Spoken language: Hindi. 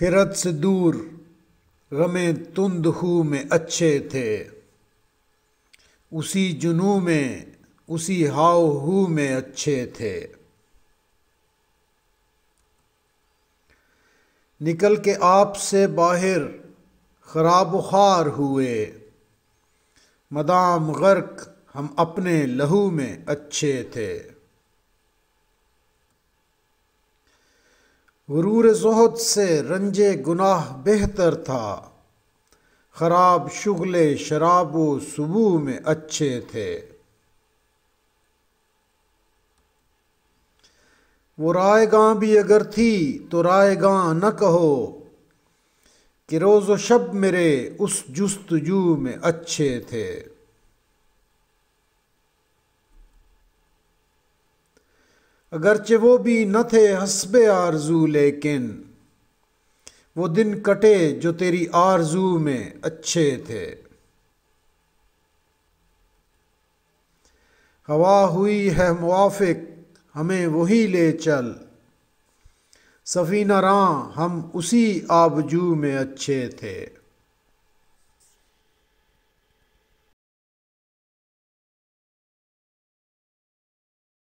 हिरत से दूर गमे तुंदहू में अच्छे थे उसी जुनू में उसी हाव हू में अच्छे थे निकल के आप से बाहर खराब खार हुए मदाम गर्क हम अपने लहू में अच्छे थे गुरूर जहद से रंजे गुनाह बेहतर था खराब शुगले शराब व सुबह में अच्छे थे वो राय गां भी अगर थी तो राय गां न कहो कि रोज़ शब मेरे उस जस्तजू में अच्छे थे अगरचे वो भी न थे हसब आरजू लेकिन वो दिन कटे जो तेरी आरजू में अच्छे थे हवा हुई है मुआफिक हमें वही ले चल सफ़ीना रां हम उसी आबजू में अच्छे थे